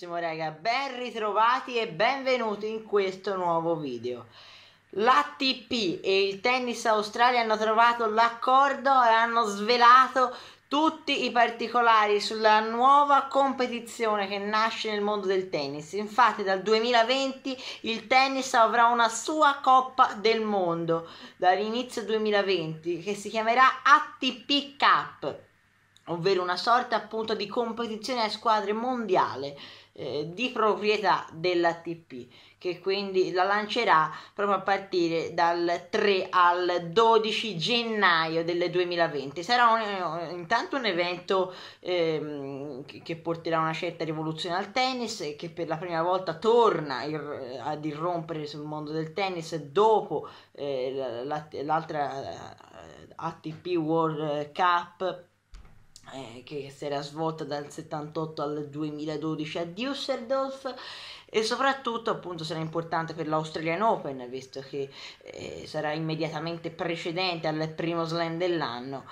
Benissimo raga, ben ritrovati e benvenuti in questo nuovo video. L'ATP e il Tennis Australia hanno trovato l'accordo e hanno svelato tutti i particolari sulla nuova competizione che nasce nel mondo del tennis. Infatti dal 2020 il tennis avrà una sua Coppa del Mondo dall'inizio 2020 che si chiamerà ATP Cup ovvero una sorta appunto di competizione a squadre mondiale eh, di proprietà dell'ATP che quindi la lancerà proprio a partire dal 3 al 12 gennaio del 2020 sarà un, eh, intanto un evento eh, che porterà una certa rivoluzione al tennis e che per la prima volta torna ir, ad irrompere sul mondo del tennis dopo eh, l'altra eh, ATP World Cup eh, che si era svolta dal 78 al 2012 a Düsseldorf e soprattutto appunto sarà importante per l'Australian Open visto che eh, sarà immediatamente precedente al primo slam dell'anno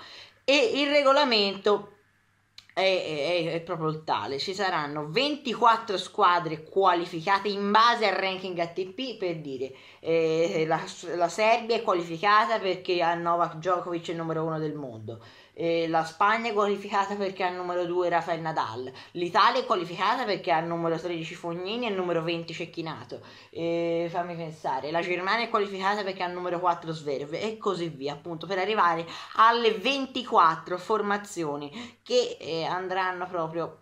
e il regolamento è, è, è, proprio il tale. Ci saranno 24 squadre qualificate in base al ranking ATP per dire eh, la, la, Serbia è qualificata perché ha Novak Djokovic è il numero uno del mondo eh, la Spagna è qualificata perché ha il numero 2 Rafael Nadal, l'Italia è qualificata perché ha il numero 13 Fognini e il numero 20 Cecchinato, eh, fammi pensare, la Germania è qualificata perché ha il numero 4 Sverve e così via, appunto per arrivare alle 24 formazioni che eh, andranno proprio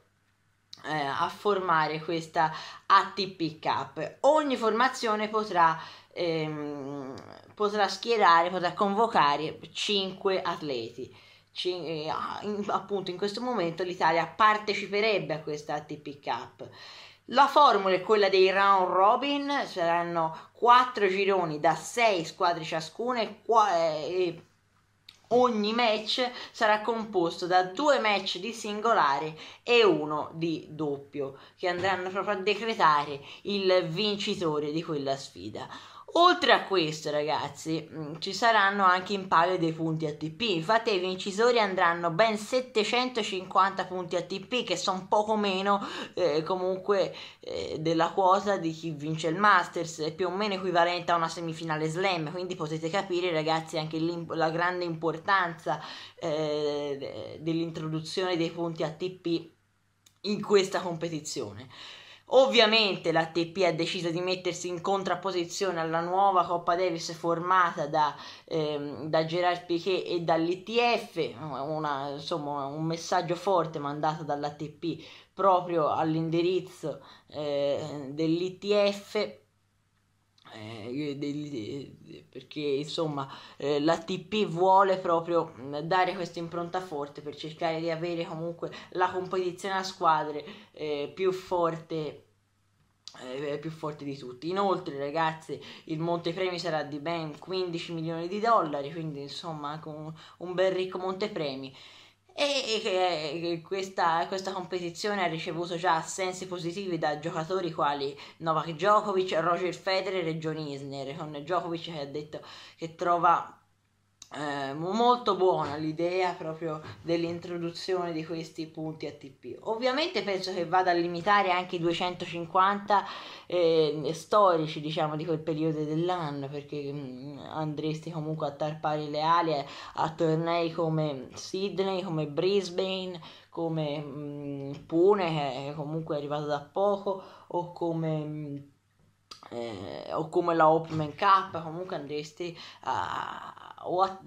eh, a formare questa ATP Cup. Ogni formazione potrà, ehm, potrà schierare, potrà convocare 5 atleti ci, eh, appunto in questo momento l'Italia parteciperebbe a questa ATP Cup. La formula è quella dei round robin, saranno quattro gironi da sei squadre ciascuna e, eh, e ogni match sarà composto da due match di singolare e uno di doppio che andranno proprio a decretare il vincitore di quella sfida. Oltre a questo, ragazzi, mm, ci saranno anche in palio dei punti ATP. Infatti, ai vincitori andranno ben 750 punti ATP, che sono poco meno eh, comunque eh, della quota di chi vince il Masters, è più o meno equivalente a una semifinale slam. Quindi potete capire, ragazzi, anche la grande importanza eh, dell'introduzione dei punti ATP in questa competizione. Ovviamente l'ATP ha deciso di mettersi in contrapposizione alla nuova Coppa Davis formata da, ehm, da Gerard Piquet e dall'ITF, una, insomma un messaggio forte mandato dall'ATP proprio all'indirizzo eh, dell'ITF eh, perché insomma eh, la TP vuole proprio mm, dare questa impronta forte per cercare di avere comunque la competizione a squadre eh, più forte eh, più forte di tutti. Inoltre, ragazzi, il montepremi sarà di ben 15 milioni di dollari, quindi insomma anche un, bel ricco montepremi e questa, questa, competizione ha ricevuto già assensi positivi da giocatori quali Novak Djokovic, Roger Federer e John Isner con Djokovic che ha detto che trova eh, molto buona l'idea proprio dell'introduzione di questi punti ATP. Ovviamente penso che vada a limitare anche i 250 eh, storici, diciamo, di quel periodo dell'anno, perché mh, mm, andresti comunque a tarpare le ali a, tornei come Sydney, come Brisbane, come mh, mm, Pune, che è comunque arrivato da poco, o come... Mh, mm, eh, o come la Open Cup, comunque andresti a, a,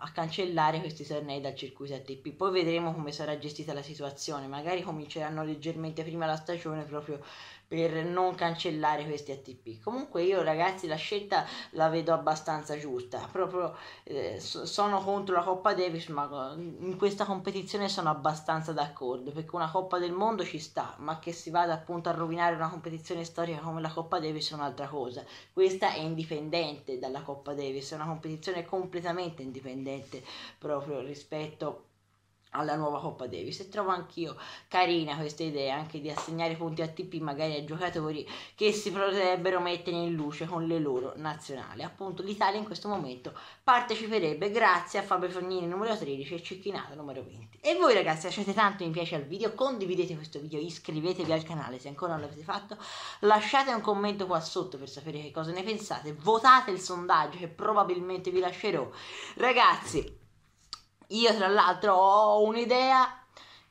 a cancellare questi tornei dal circuito ATP. Poi vedremo come sarà gestita la situazione, magari cominceranno leggermente prima la stagione proprio per non cancellare questi ATP. Comunque io ragazzi la scelta la vedo abbastanza giusta, proprio eh, sono contro la Coppa Davis ma eh, in questa competizione sono abbastanza d'accordo perché una Coppa del Mondo ci sta, ma che si vada appunto a rovinare una competizione storica come la Coppa Davis è un'altra cosa. Questa è indipendente dalla Coppa Davis, è una competizione completamente indipendente proprio rispetto a alla nuova Coppa Davis e trovo anch'io carina questa idea anche di assegnare punti ATP magari a giocatori che si potrebbero mettere in luce con le loro nazionali appunto l'Italia in questo momento parteciperebbe grazie a Fabio Fognini numero 13 e Cicchinato numero 20 e voi ragazzi lasciate tanto mi piace al video condividete questo video iscrivetevi al canale se ancora non l'avete fatto lasciate un commento qua sotto per sapere che cosa ne pensate votate il sondaggio che probabilmente vi lascerò ragazzi io tra l'altro ho un'idea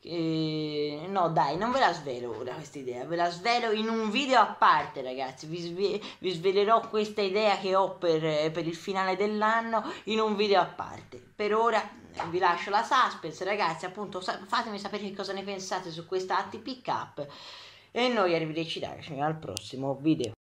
eh, no dai, non ve la svelo ora questa idea, ve la svelo in un video a parte ragazzi, vi, sve vi svelerò questa idea che ho per, per, il finale dell'anno in un video a parte. Per ora eh, vi lascio la suspense ragazzi, appunto sa fatemi sapere che cosa ne pensate su questa ATP Cup e noi arrivederci ragazzi al prossimo video.